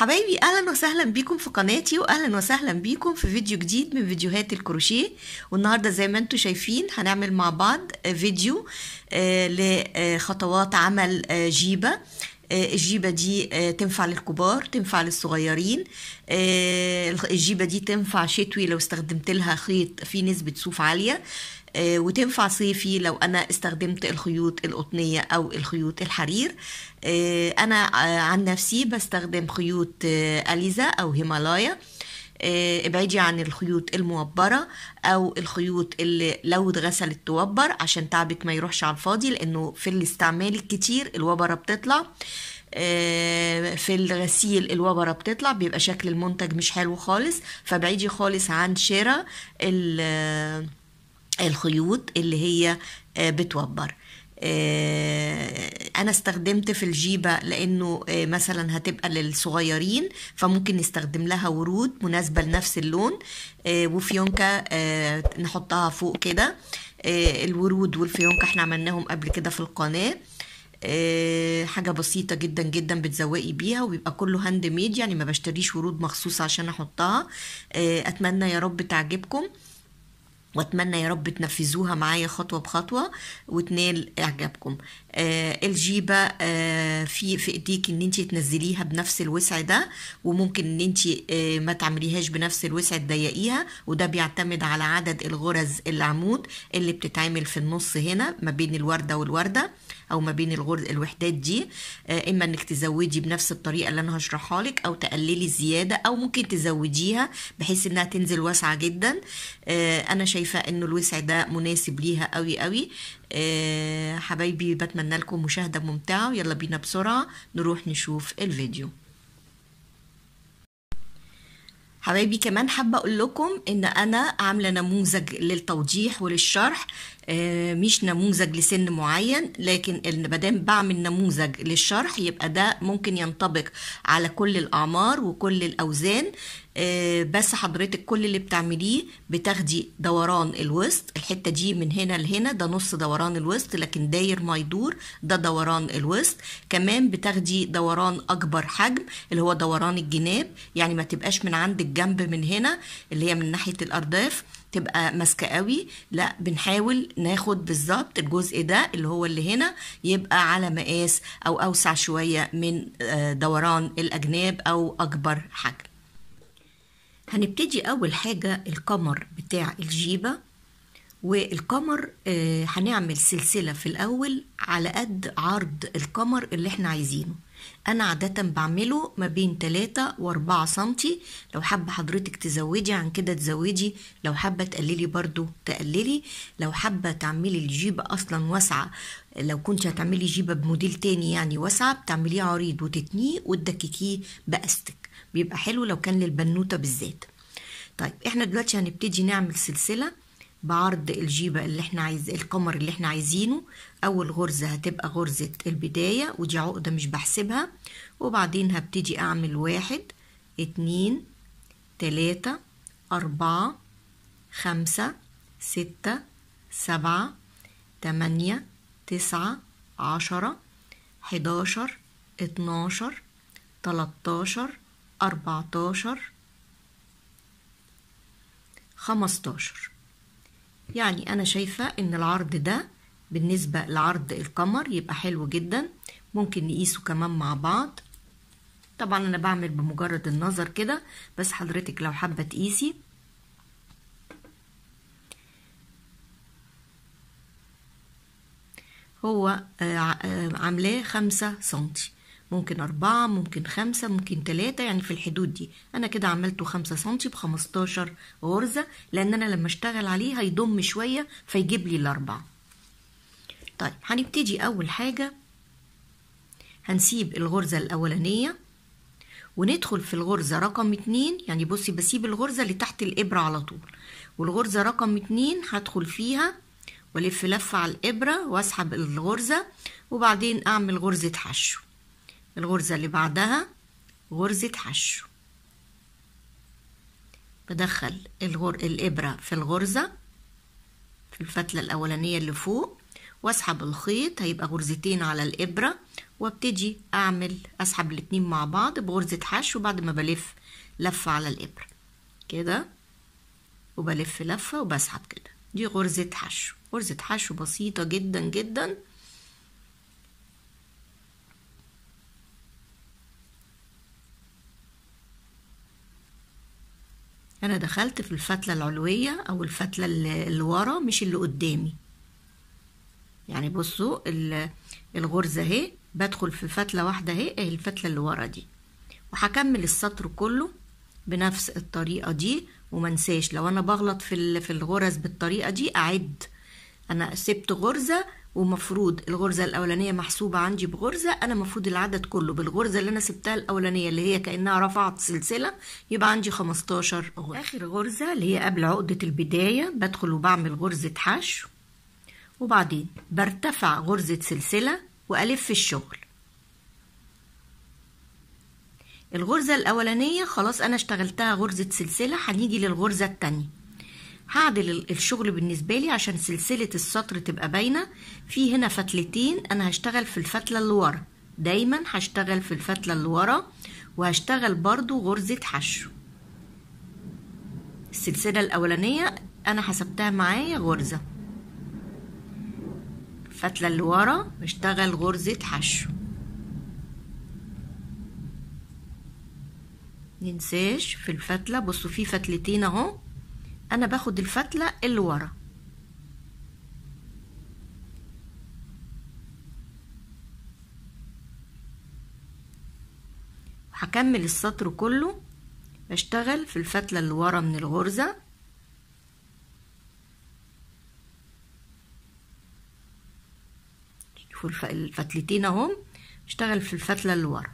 حبايبي اهلا وسهلا بيكم في قناتي واهلا وسهلا بيكم في فيديو جديد من فيديوهات الكروشيه والنهارده زي ما انتم شايفين هنعمل مع بعض فيديو آه، لخطوات عمل آه، جيبه آه، الجيبة دي تنفع للكبار تنفع للصغيرين الجيبة دي تنفع شتوي لو استخدمت لها خيط فيه نسبة صوف عالية آه، وتنفع صيفي لو انا استخدمت الخيوط القطنيه او الخيوط الحرير آه، انا آه، عن نفسي بستخدم خيوط اليزا او هيمالايا ابعدي عن الخيوط الموبرة أو الخيوط اللي لو اتغسلت توبر عشان تعبك ما يروحش على الفاضي لأنه في الاستعمال الكتير الوبرة بتطلع في الغسيل الوبرة بتطلع بيبقى شكل المنتج مش حلو خالص فابعدي خالص عن شراء الخيوط اللي هي آه، بتوبر آه، انا استخدمت في الجيبه لانه آه، مثلا هتبقى للصغيرين فممكن نستخدم لها ورود مناسبه لنفس اللون وفيونكه نحطها فوق كده الورود والفيونكا احنا عملناهم قبل كده في القناه حاجة بسيطة جدا جدا بتزوقي بيها وبيبقى كله هاند ميد يعني ما بشتريش ورود مخصوص عشان احطها اتمنى يا رب تعجبكم واتمنى يا رب تنفذوها معايا خطوه بخطوه وتنال اعجابكم آه، الجيبه آه، في في ايديك ان انت تنزليها بنفس الوسع ده وممكن ان انت آه، ما تعمليهاش بنفس الوسع تضيقيها وده بيعتمد على عدد الغرز العمود اللي بتتعمل في النص هنا ما بين الورده والورده او ما بين الغرز الوحدات دي اما انك تزودي بنفس الطريقه اللي انا هشرحها لك او تقللي الزياده او ممكن تزوديها بحيث انها تنزل واسعه جدا انا شايفه انه الوسع ده مناسب ليها قوي قوي آه، حبايبي بتمنى لكم مشاهدة ممتعة ويلا بينا بسرعة نروح نشوف الفيديو حبايبي كمان حابة أقول لكم إن أنا عاملة نموذج للتوضيح وللشرح آه، مش نموذج لسن معين لكن مادام بعمل نموذج للشرح يبقى ده ممكن ينطبق على كل الأعمار وكل الأوزان آه، بس حضرتك كل اللي بتعمليه بتاخدي دوران الوسط الحتة دي من هنا لهنا ده نص دوران الوسط لكن داير ما يدور ده دوران الوسط كمان بتاخدي دوران أكبر حجم اللي هو دوران الجناب يعني ما تبقاش من عند الجنب من هنا اللي هي من ناحية الأرداف تبقى ماسكه قوي لا بنحاول ناخد بالظبط الجزء ده اللي هو اللي هنا يبقى على مقاس او اوسع شويه من آه، دوران الاجناب او اكبر حجم هنبتدي أول حاجة القمر بتاع الجيبة والقمر آه، هنعمل سلسلة في الأول على قد عرض القمر اللي احنا عايزينه أنا عادة بعمله ما بين 3 و 4 سنتي لو حابة حضرتك تزودي عن كده تزودي لو حابة تقللي برضو تقللي لو حابة تعملي الجيبة أصلا واسعة لو كنت هتعملي جيبة بموديل تاني يعني واسعة بتعمليه عريض وتتنيه وتدككيه بأستك بيبقى حلو لو كان للبنوته بالذات طيب احنا دلوقتي هنبتدي نعمل سلسله بعرض الجيبه اللي احنا عايز القمر اللي احنا عايزينه اول غرزه هتبقى غرزه البدايه ودي عقده مش بحسبها وبعدين هبتدي اعمل واحد اتنين تلاتة أربعة خمسة ستة سبعة تمانية تسعة عشرة حداشر اتناشر تلاتاشر أربعتاشر خمستاشر يعني أنا شايفة إن العرض ده بالنسبة لعرض القمر يبقى حلو جدا ممكن نقيسه كمان مع بعض طبعا أنا بعمل بمجرد النظر كده بس حضرتك لو حابة تقيسي هو آه، آه، عاملاه خمسة سنتي ممكن أربعة ممكن خمسة ممكن تلاتة يعني في الحدود دي أنا كده عملته خمسة سنتي بخمستاشر غرزة لأن أنا لما أشتغل عليه هيضم شوية فيجيب لي الأربعة طيب هنبتدي أول حاجة هنسيب الغرزة الأولانية وندخل في الغرزة رقم اتنين يعني بصي بسيب الغرزة اللي تحت الإبرة على طول والغرزة رقم اتنين هدخل فيها والف لفة على الإبرة واسحب الغرزة وبعدين أعمل غرزة حشو الغرزة اللي بعدها غرزة حشو بدخل الغر... الإبرة في الغرزة في الفتلة الأولانية اللي فوق واسحب الخيط هيبقى غرزتين على الإبرة وابتدي أعمل أسحب الاتنين مع بعض بغرزة حشو بعد ما بلف لفة على الإبرة كده وبلف لفة وبسحب كده دي غرزة حشو غرزة حشو بسيطة جدا جدا انا دخلت في الفتله العلويه او الفتله اللي ورا مش اللي قدامي يعني بصوا الغرزه اهي بدخل في فتله واحده اهي اهي الفتله اللي ورا دي وهكمل السطر كله بنفس الطريقه دي ومنساش لو انا بغلط في في الغرز بالطريقه دي اعد انا سبت غرزه ومفروض الغرزة الأولانية محسوبة عندي بغرزة أنا مفروض العدد كله بالغرزة اللي أنا سبتها الأولانية اللي هي كأنها رفعت سلسلة يبقى عندي 15 غرزة آخر غرزة اللي هي قبل عقدة البداية بدخل وبعمل غرزة حشو وبعدين برتفع غرزة سلسلة وألف الشغل الغرزة الأولانية خلاص أنا اشتغلتها غرزة سلسلة هنيجي للغرزة التانية هعدل الشغل بالنسبة لي عشان سلسلة السطر تبقى باينة في هنا فتلتين أنا هشتغل في الفتلة اللي ورا دايما هشتغل في الفتلة اللي ورا وهشتغل برضو غرزة حشو السلسلة الأولانية أنا حسبتها معايا غرزة الفتلة اللي ورا بشتغل غرزة حشو ننساش في الفتلة بصوا في فتلتين اهو انا باخد الفتله اللي ورا هكمل السطر كله بشتغل في الفتله اللي ورا من الغرزه شوفوا الفتلتين اهم اشتغل في الفتله اللي ورا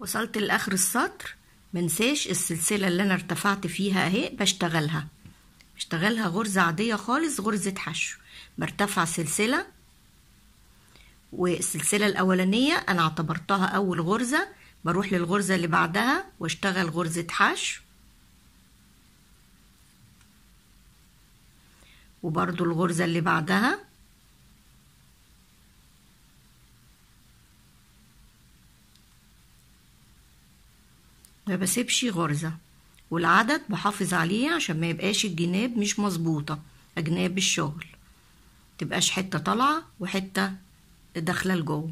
وصلت لاخر السطر منساش السلسلة اللي أنا ارتفعت فيها أهي بشتغلها بشتغلها غرزة عادية خالص غرزة حشو برتفع سلسلة والسلسلة الأولانية أنا اعتبرتها أول غرزة بروح للغرزة اللي بعدها واشتغل غرزة حشو وبرضو الغرزة اللي بعدها ما بسيبش غرزة والعدد بحافظ عليه عشان ما يبقاش الجناب مش مظبوطة أجناب الشغل تبقاش حتة طالعة وحتة داخلة لجوه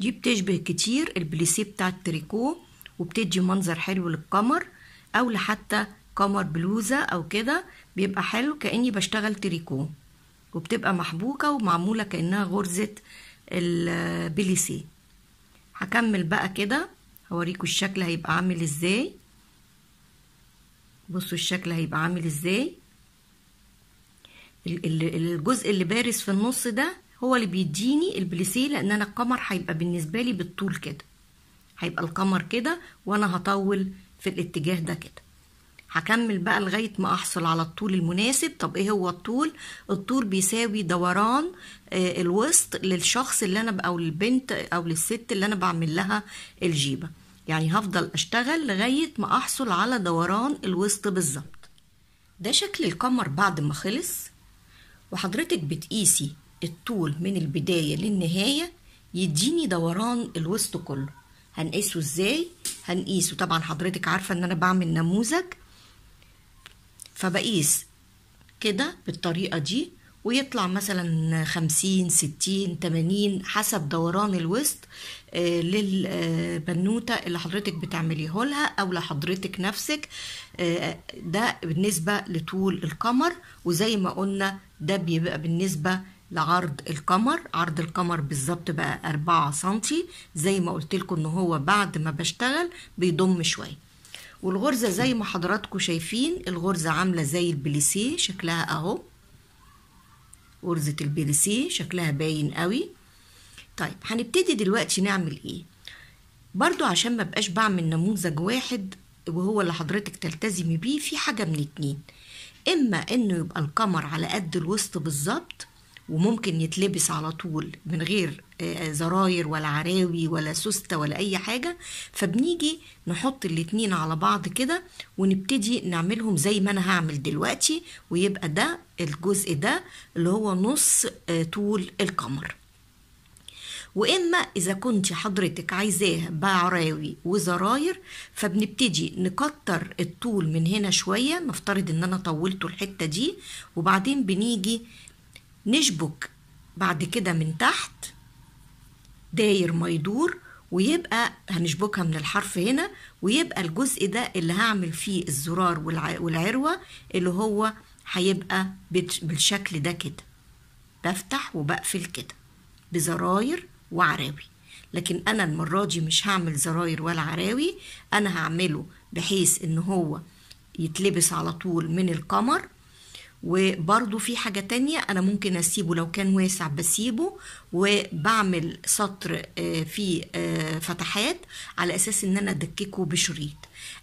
دي بتشبه كتير البليسيه بتاع التريكو وبتدي منظر حلو للقمر او لحتى قمر بلوزه او كده بيبقى حلو كاني بشتغل تريكو وبتبقى محبوكة ومعمولة كأنها غرزة البليسيه هكمل بقى كده هوريكم الشكل هيبقى عامل ازاي بصوا الشكل هيبقى عامل ازاي الجزء اللي بارز في النص ده هو اللي بيديني البليسيه لان انا القمر هيبقى بالنسبه لي بالطول كده هيبقى القمر كده وانا هطول في الاتجاه ده كده هكمل بقى لغاية ما أحصل على الطول المناسب طب إيه هو الطول؟ الطول بيساوي دوران آه، الوسط للشخص اللي أنا أو للبنت أو للست اللي أنا بعمل لها الجيبة يعني هفضل أشتغل لغاية ما أحصل على دوران الوسط بالظبط ده شكل القمر بعد ما خلص وحضرتك بتقيسي الطول من البداية للنهاية يديني دوران الوسط كله هنقيسه ازاي هنقيسه طبعا حضرتك عارفة ان انا بعمل نموذج فبقيس كده بالطريقة دي ويطلع مثلا خمسين ستين تمانين حسب دوران الوسط آه، للبنوتة اللي حضرتك بتعمليهولها أو لحضرتك نفسك آه، ده بالنسبة لطول القمر وزي ما قلنا ده بيبقى بالنسبة لعرض القمر عرض القمر بالظبط بقى أربعة سنتي زي ما قلت لكم ان هو بعد ما بشتغل بيضم شويه والغرزة زي ما حضراتكم شايفين الغرزة عاملة زي البليسيه شكلها اهو غرزة البليسيه شكلها باين قوي طيب هنبتدي دلوقتي نعمل ايه برضو عشان ما بقاش بعمل نموذج واحد وهو اللي حضرتك تلتزمي بيه في حاجة من اتنين اما انه يبقى القمر على قد الوسط بالظبط وممكن يتلبس على طول من غير آه، زراير ولا عراوي ولا سوستة ولا أي حاجة فبنيجي نحط الاتنين على بعض كده ونبتدي نعملهم زي ما أنا هعمل دلوقتي ويبقى ده الجزء ده اللي هو نص آه، طول القمر واما اذا كنت حضرتك عايزاه بعراوي وزراير فبنبتدي نكتر الطول من هنا شويه نفترض ان انا طولته الحته دي وبعدين بنيجي نشبك بعد كده من تحت داير ما يدور ويبقى هنشبكها من الحرف هنا ويبقى الجزء ده اللي هعمل فيه الزرار والعروة اللي هو هيبقى بالشكل ده كده بفتح وبقفل كده بزراير وعراوي لكن انا المرة دي مش هعمل زراير ولا عراوي انا هعمله بحيث ان هو يتلبس على طول من القمر وبرضو في حاجة تانية أنا ممكن أسيبه لو كان واسع بسيبه وبعمل سطر آه، فيه آه، فتحات على أساس إن أنا أدككه بشريط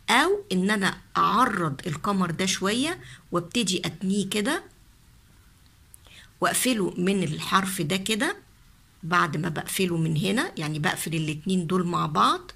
أو إن أنا أعرض القمر ده شوية وابتدي أتنيه كده وأقفله من الحرف ده كده بعد ما بقفله من هنا يعني بقفل الاتنين دول مع بعض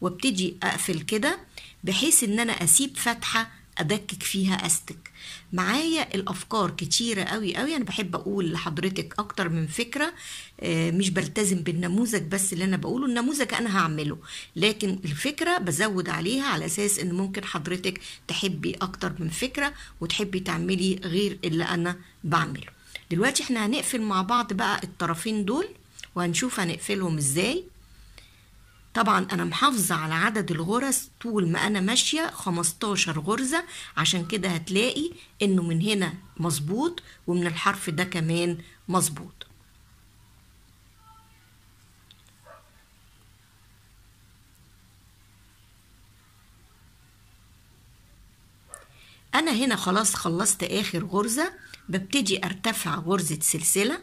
وابتدي أقفل كده بحيث إن أنا أسيب فتحة ادكك فيها استك معايا الافكار كتيره قوي قوي انا بحب اقول لحضرتك اكتر من فكره آه، مش بلتزم بالنموذج بس اللي انا بقوله النموذج انا هعمله لكن الفكره بزود عليها على اساس ان ممكن حضرتك تحبي اكتر من فكره وتحبي تعملي غير اللي انا بعمله دلوقتي احنا هنقفل مع بعض بقى الطرفين دول وهنشوف هنقفلهم ازاي طبعا انا محافظه على عدد الغرز طول ما انا ماشيه 15 غرزه عشان كده هتلاقي انه من هنا مظبوط ومن الحرف ده كمان مظبوط انا هنا خلاص خلصت اخر غرزه ببتدي ارتفع غرزه سلسله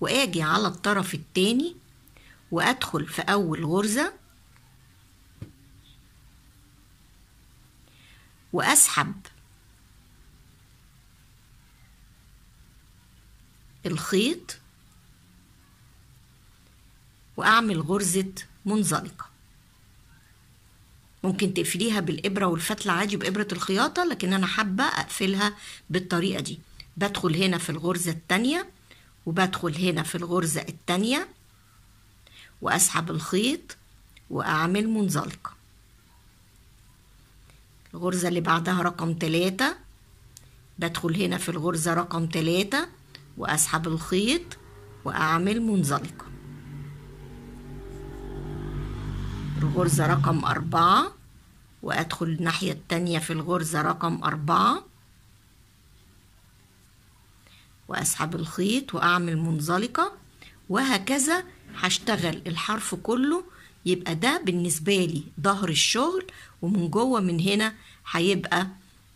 واجي على الطرف التاني وأدخل في أول غرزة وأسحب الخيط وأعمل غرزة منزلقة ممكن تقفليها بالإبرة والفتلة عادي بإبرة الخياطة لكن أنا حابة أقفلها بالطريقة دي بدخل هنا في الغرزة التانية وبدخل هنا في الغرزة التانية وأسحب الخيط وأعمل منزلقة الغرزة اللي بعدها رقم تلاتة بدخل هنا في الغرزة رقم تلاتة وأسحب الخيط وأعمل منزلقة الغرزة رقم أربعة وأدخل الناحية التانية في الغرزة رقم أربعة وأسحب الخيط وأعمل منزلقة وهكذا هشتغل الحرف كله يبقى ده بالنسبة لي ظهر الشغل ومن جوه من هنا هيبقى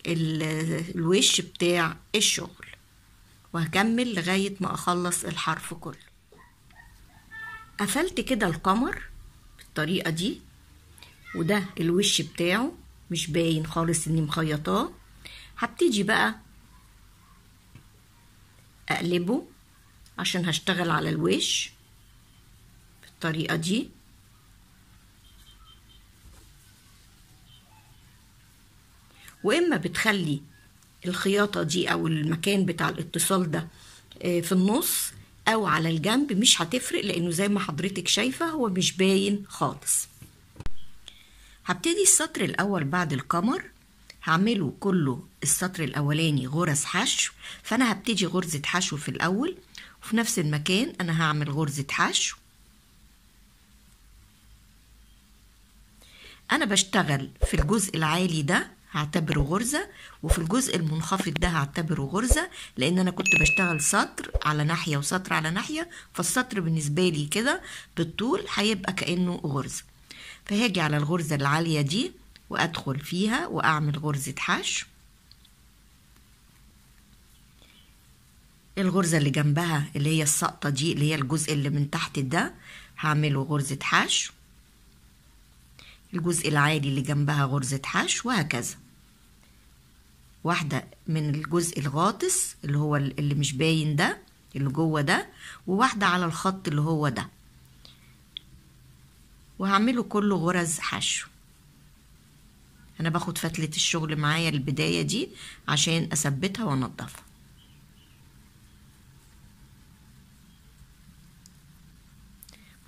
الوش بتاع الشغل وهكمل لغاية ما أخلص الحرف كله قفلت كده القمر بالطريقة دي وده الوش بتاعه مش باين خالص اني مخيطاه هبتدي بقى اقلبه عشان هشتغل على الوش الطريقة دي واما بتخلي الخياطة دي او المكان بتاع الاتصال ده آه، في النص او على الجنب مش هتفرق لانه زي ما حضرتك شايفة هو مش باين خالص هبتدي السطر الاول بعد القمر هعمله كله السطر الاولاني غرز حشو فانا هبتدي غرزة حشو في الاول وفي نفس المكان انا هعمل غرزة حشو انا بشتغل في الجزء العالي ده هعتبره غرزة وفي الجزء المنخفض ده هعتبره غرزة لأن أنا كنت بشتغل سطر على ناحية وسطر على ناحية فالسطر بالنسبة لي كده بالطول هيبقى كأنه غرزة فهاجي على الغرزة العالية دي وأدخل فيها وأعمل غرزة حشو الغرزة اللي جنبها اللي هي السقطة دي اللي هي الجزء اللي من تحت ده هعمله غرزة حشو الجزء العالي اللي جنبها غرزة حشو وهكذا واحدة من الجزء الغاطس اللي هو اللي مش باين ده اللي جوه ده وواحدة على الخط اللي هو ده وهعمله كله غرز حشو انا باخد فتلة الشغل معايا البداية دي عشان اثبتها وانضفها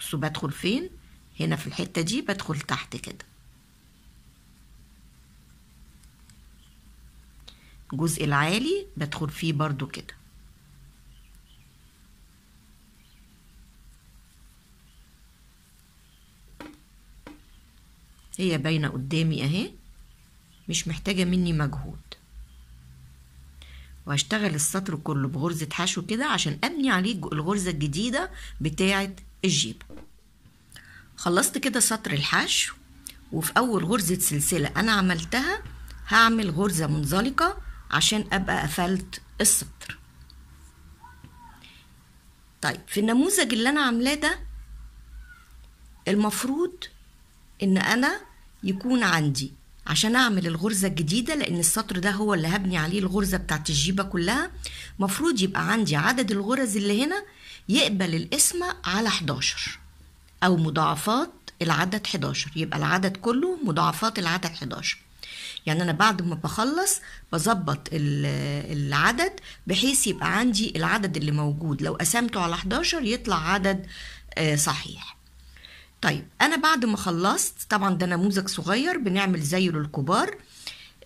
بصوا بدخل فين هنا في الحتة دي بدخل تحت كده الجزء العالي بدخل فيه برضو كده هي باينة قدامي اهي مش محتاجة مني مجهود وهشتغل السطر كله بغرزة حشو كده عشان ابني عليه الغرزة الجديدة بتاعة الجيب خلصت كده سطر الحشو وفي أول غرزة سلسلة أنا عملتها هعمل غرزة منزلقة عشان أبقى قفلت السطر طيب في النموذج اللي أنا عاملاه ده المفروض إن أنا يكون عندي عشان اعمل الغرزة الجديدة لان السطر ده هو اللي هبني عليه الغرزة بتاعت الجيبة كلها مفروض يبقى عندي عدد الغرز اللي هنا يقبل القسمة على 11 أو مضاعفات العدد 11 يبقى العدد كله مضاعفات العدد 11 يعني أنا بعد ما بخلص بظبط العدد بحيث يبقى عندي العدد اللي موجود لو قسمته على 11 يطلع عدد آه، صحيح طيب أنا بعد ما خلصت طبعا ده نموذج صغير بنعمل زيه للكبار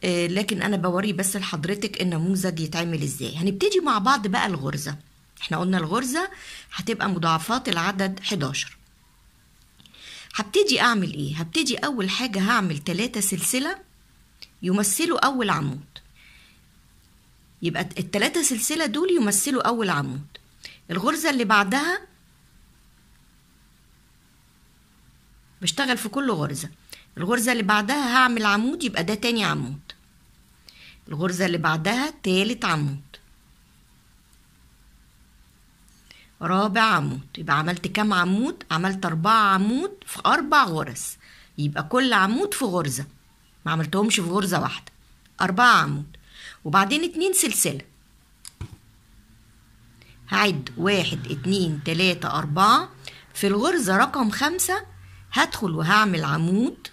آه، لكن أنا بوري بس لحضرتك النموذج يتعمل إزاي هنبتدي مع بعض بقى الغرزة احنا قلنا الغرزة هتبقى مضاعفات العدد 11 هبتدي اعمل ايه هبتدي اول حاجه هعمل ثلاثة سلسله يمثلوا اول عمود يبقى الثلاثة سلسله دول يمثلوا اول عمود الغرزه اللي بعدها بشتغل في كل غرزه الغرزه اللي بعدها هعمل عمود يبقى ده تاني عمود الغرزه اللي بعدها تالت عمود رابع عمود يبقى عملت كام عمود عملت اربع عمود في أربع غرز يبقى كل عمود في غرزة ما عملتهمش في غرزة واحدة اربع عمود وبعدين اتنين سلسلة هعد واحد اتنين تلاتة أربعة في الغرزة رقم خمسة هدخل وهعمل عمود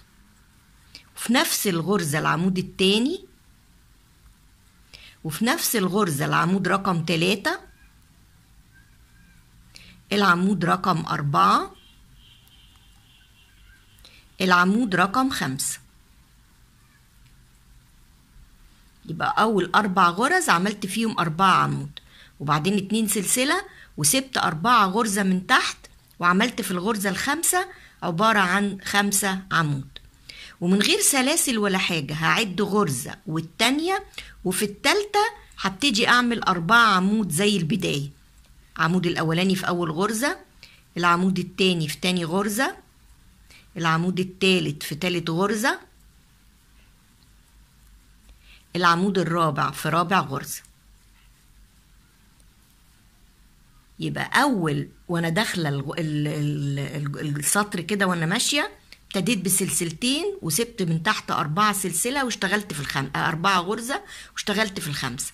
وفي نفس الغرزة العمود التاني وفي نفس الغرزة العمود رقم تلاتة العمود رقم أربعة العمود رقم خمسة يبقى أول أربع غرز عملت فيهم أربعة عمود وبعدين اتنين سلسلة وسبت أربعة غرزة من تحت وعملت في الغرزة الخامسة عبارة عن خمسة عمود ومن غير سلاسل ولا حاجة هعد غرزة والتانية وفي التالتة هبتدي أعمل أربعة عمود زي البداية العمود الأولاني في أول غرزة العمود التاني في تاني غرزة العمود التالت في تالت غرزة العمود الرابع في رابع غرزة يبقى أول وأنا داخلة السطر كده وأنا ماشية ابتديت بسلسلتين وسبت من تحت أربعة سلسلة واشتغلت في الخم... أربعة غرزة واشتغلت في الخمسة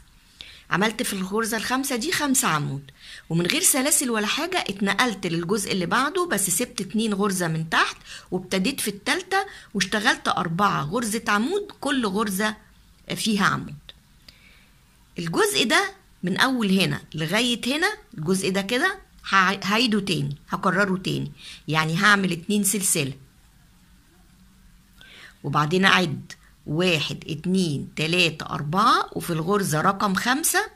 عملت في الغرزة الخامسة دي خمسة عمود ومن غير سلاسل ولا حاجة اتنقلت للجزء اللي بعده بس سبت اتنين غرزة من تحت وابتديت في التالتة واشتغلت أربعة غرزة عمود كل غرزة فيها عمود الجزء ده من أول هنا لغاية هنا الجزء ده كده هعيده تاني هكرره تاني يعني هعمل اتنين سلسلة وبعدين أعد واحد اتنين تلاتة أربعة وفي الغرزة رقم خمسة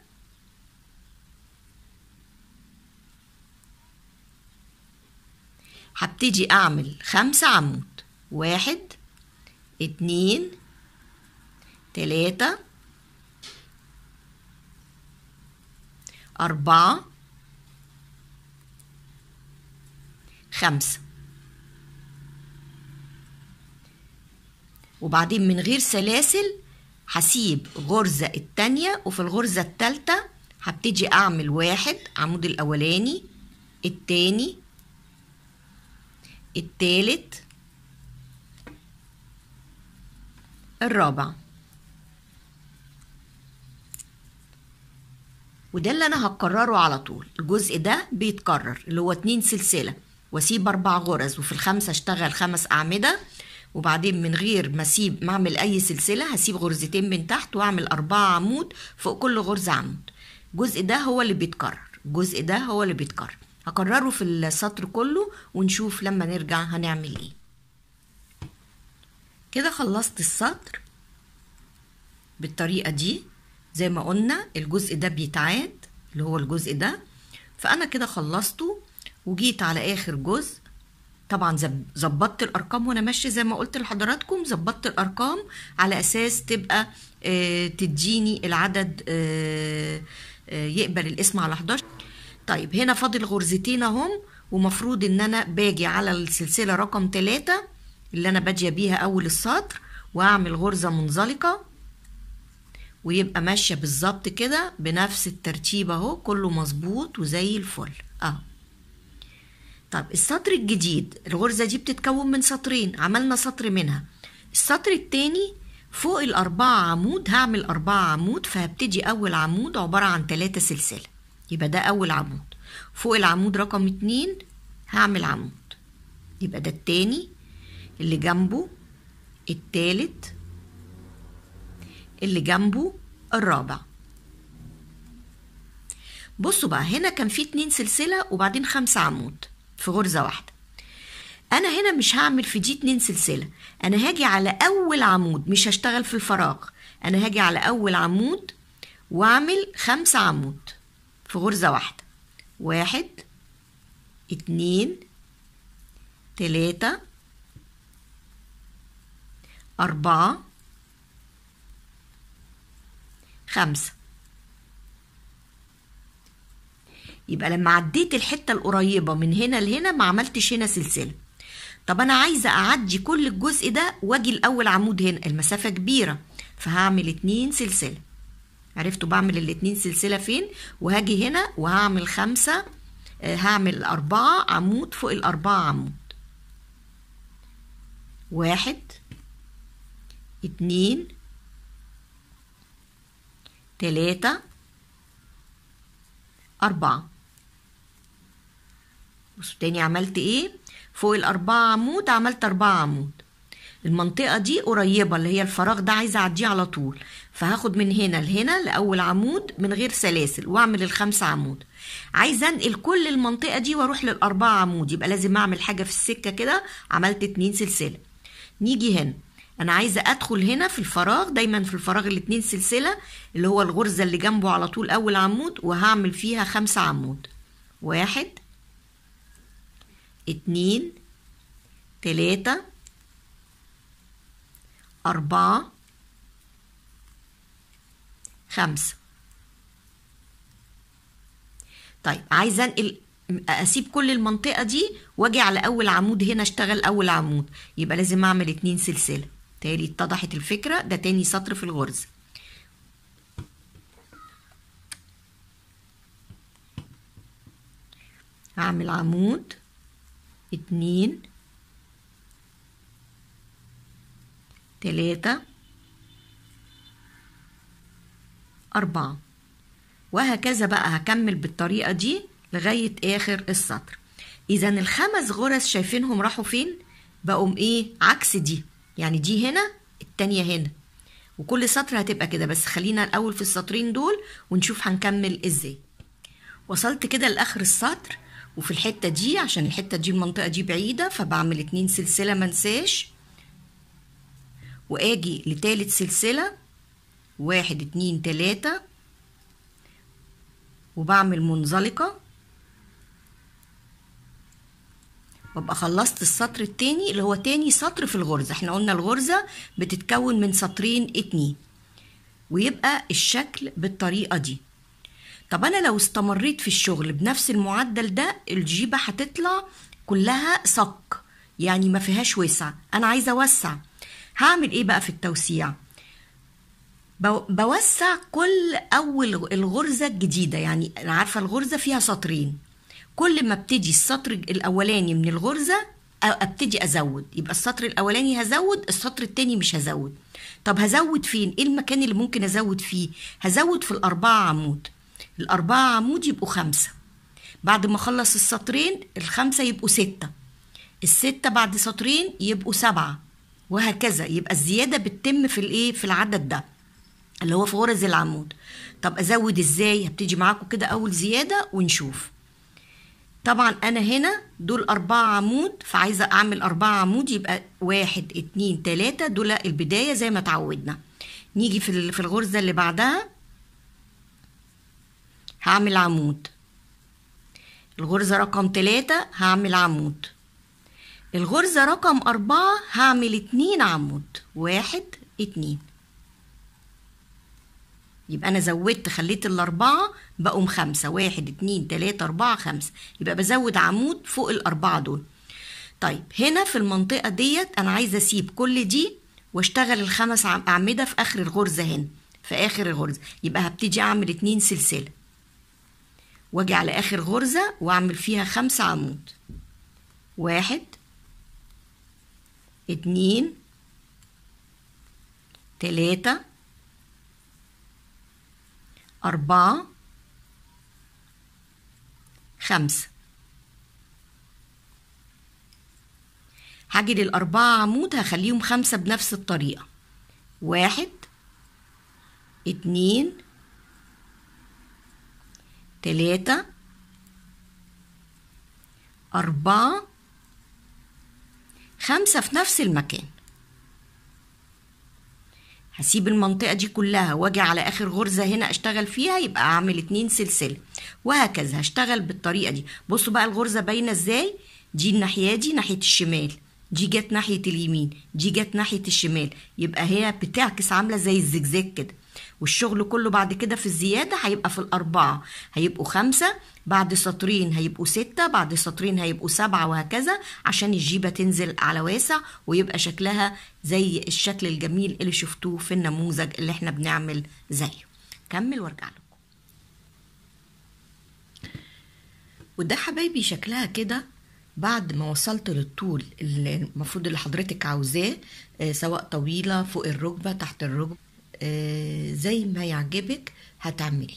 هبتدي أعمل خمسة عمود واحد اتنين تلاتة أربعة خمسة وبعدين من غير سلاسل هسيب غرزة التانية وفي الغرزة التالتة هبتدي أعمل واحد عمود الأولاني التاني التالت الرابع وده اللي أنا هكرره على طول الجزء ده بيتكرر اللي هو اتنين سلسلة واسيب أربع غرز وفي الخمسة اشتغل خمس أعمدة وبعدين من غير ما اسيب ما اعمل اي سلسله هسيب غرزتين من تحت واعمل اربعه عمود فوق كل غرزه عمود الجزء ده هو اللي بيتكرر الجزء ده هو اللي بيتكرر هكرره في السطر كله ونشوف لما نرجع هنعمل ايه كده خلصت السطر بالطريقه دي زي ما قلنا الجزء ده بيتعاد اللي هو الجزء ده فانا كده خلصته وجيت على اخر جزء طبعا ظبطت الارقام وانا ماشيه زي ما قلت لحضراتكم ظبطت الارقام على اساس تبقى آه، تديني العدد آه، آه، يقبل الاسم على 11 طيب هنا فاضل غرزتين اهم ومفروض ان انا باجي على السلسله رقم 3 اللي انا باديه بيها اول السطر واعمل غرزه منزلقه ويبقى ماشيه بالظبط كده بنفس الترتيب اهو كله مظبوط وزي الفل اهو طب السطر الجديد الغرزة دي بتتكون من سطرين عملنا سطر منها السطر التاني فوق الأربعة عمود هعمل أربعة عمود فهبتدي أول عمود عبارة عن تلاتة سلسلة يبقى ده أول عمود فوق العمود رقم اتنين هعمل عمود يبقى ده التاني اللي جنبه التالت اللي جنبه الرابع بصوا بقى هنا كان في اتنين سلسلة وبعدين خمسة عمود في غرزة واحدة أنا هنا مش هعمل في دي اتنين سلسلة أنا هاجي على أول عمود مش هشتغل في الفراغ أنا هاجي على أول عمود وأعمل خمسة عمود في غرزة واحدة واحد اتنين تلاتة أربعة خمسة يبقى لما عديت الحته القريبه من هنا لهنا ما عملتش هنا سلسله طب انا عايزه اعدي كل الجزء ده واجي الاول عمود هنا المسافه كبيره فهعمل اتنين سلسله عرفتوا بعمل الاتنين سلسله فين وهاجي هنا وهعمل خمسه آه، هعمل أربعة عمود فوق الأربعة عمود واحد اتنين تلاتة أربعة بصوا تاني عملت ايه فوق الأربعة عمود عملت أربعة عمود المنطقة دي قريبة اللي هي الفراغ ده عايزة أعديه على طول فهاخد من هنا لهنا لأول عمود من غير سلاسل وأعمل الخمسة عمود عايزة أنقل كل المنطقة دي وأروح للأربعة عمود يبقى لازم أعمل حاجة في السكة كده عملت اتنين سلسلة نيجي هنا أنا عايزة أدخل هنا في الفراغ دايما في الفراغ الاتنين سلسلة اللي هو الغرزة اللي جنبه على طول أول عمود وهعمل فيها خمسة عمود واحد اتنين تلاتة أربعة خمسة طيب عايزة انقل اسيب كل المنطقة دي واجي على اول عمود هنا اشتغل اول عمود يبقى لازم اعمل اتنين سلسلة تالي اتضحت الفكرة ده تاني سطر في الغرزة هعمل عمود اتنين تلاتة أربعة وهكذا بقى هكمل بالطريقة دي لغاية آخر السطر إذا الخمس غرز شايفينهم راحوا فين بقوم إيه عكس دي يعني دي هنا التانية هنا وكل سطر هتبقى كده بس خلينا الأول في السطرين دول ونشوف هنكمل إزاي وصلت كده لآخر السطر وفي الحته دي عشان الحته دي المنطقه دي بعيده فبعمل اتنين سلسله منساش واجي لتالت سلسله واحد اتنين تلاته وبعمل منزلقه وابقى خلصت السطر التاني اللي هو تاني سطر في الغرزه احنا قلنا الغرزه بتتكون من سطرين اتنين ويبقى الشكل بالطريقه دي طب انا لو استمريت في الشغل بنفس المعدل ده الجيبه هتطلع كلها صك يعني ما فيهاش وسع انا عايزه اوسع هعمل ايه بقى في التوسيع بوسع كل اول الغرزه الجديده يعني انا عارفه الغرزه فيها سطرين كل ما ابتدي السطر الاولاني من الغرزه ابتدي ازود يبقى السطر الاولاني هزود السطر التاني مش هزود طب هزود فين ايه المكان اللي ممكن ازود فيه هزود في الاربعه عمود الأربعة عمود يبقوا خمسة بعد ما أخلص السطرين الخمسة يبقوا ستة الستة بعد سطرين يبقوا سبعة وهكذا يبقى الزيادة بتتم في الإيه في العدد ده اللي هو في غرز العمود طب أزود إزاي هبتدي معاكم كده أول زيادة ونشوف طبعا أنا هنا دول أربعة عمود فعايزة أعمل أربعة عمود يبقى واحد اتنين تلاتة دول البداية زي ما اتعودنا نيجي في الغرزة اللي بعدها هعمل عمود الغرزة رقم تلاتة هعمل عمود الغرزة رقم أربعة هعمل اتنين عمود واحد اتنين يبقى أنا زودت خليت الأربعة بقوم خمسة واحد اتنين تلاتة أربعة خمسة يبقى بزود عمود فوق الأربعة دول طيب هنا في المنطقة ديت أنا عايزة أسيب كل دي واشتغل الخمس أعمدة في آخر الغرزة هنا في آخر الغرزة يبقى هبتدي أعمل اتنين سلسلة واجي على اخر غرزة واعمل فيها خمسة عمود واحد اتنين تلاتة أربعة خمسة هاجي للأربعة عمود هخليهم خمسة بنفس الطريقة واحد اتنين تلاتة أربعة خمسة في نفس المكان هسيب المنطقة دي كلها واجي على آخر غرزة هنا أشتغل فيها يبقى أعمل اتنين سلسلة وهكذا هشتغل بالطريقة دي بصوا بقى الغرزة باينة ازاي دي الناحية دي ناحية الشمال دي جت ناحية اليمين دي جت ناحية الشمال يبقى هي بتعكس عاملة زي الزجزاج كده والشغل كله بعد كده في الزيادة هيبقى في الأربعة هيبقوا خمسة بعد سطرين هيبقوا ستة بعد سطرين هيبقوا سبعة وهكذا عشان الجيبة تنزل على واسع ويبقى شكلها زي الشكل الجميل اللي شفتوه في النموذج اللي احنا بنعمل زيه كمل وارجع لكم وده حبايبي شكلها كده بعد ما وصلت للطول اللي المفروض اللي حضرتك عاوزاه آه، سواء طويلة فوق الركبة تحت الركبة آه، زي ما يعجبك هتعملي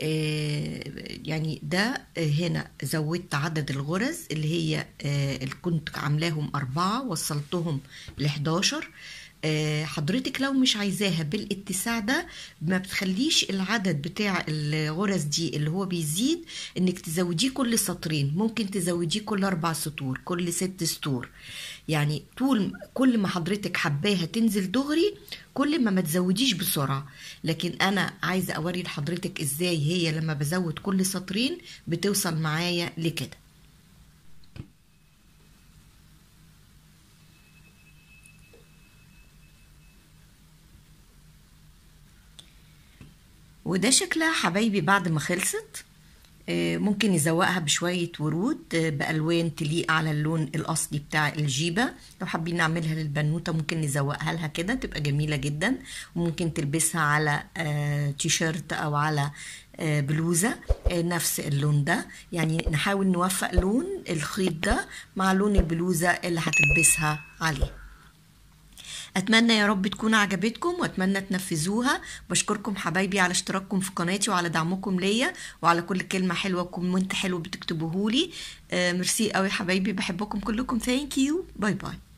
آه، يعني ده هنا زودت عدد الغرز اللي هي آه، اللي كنت عاملاهم أربعة وصلتهم لحداشر حضرتك لو مش عايزاها بالاتساع ده ما بتخليش العدد بتاع الغرز دي اللي هو بيزيد انك تزوديه كل سطرين ممكن تزوديه كل اربع سطور كل ست سطور آه يعني طول كل ما حضرتك حباها تنزل دغري كل ما ما تزوديش بسرعه لكن انا عايزه اوري لحضرتك ازاي هي لما بزود كل سطرين بتوصل معايا لكده وده شكلها حبايبي بعد ما خلصت آه، ممكن نزوقها بشوية ورود آه، بألوان تليق على اللون الأصلي بتاع الجيبة لو حابين نعملها للبنوتة ممكن نزوقها لها كده تبقى جميلة جدا وممكن تلبسها على آه، تيشيرت أو على بلوزة نفس اللون ده يعني نحاول نوفق لون الخيط ده مع لون البلوزة اللي هتلبسها عليه اتمنى يا رب تكون عجبتكم واتمنى تنفذوها بشكركم حبايبي على اشتراككم في قناتي وعلى دعمكم ليا وعلى كل كلمه حلوه وكومنت حلو بتكتبوهولي آه، ميرسي قوي حبايبي بحبكم كلكم ثانك يو باي باي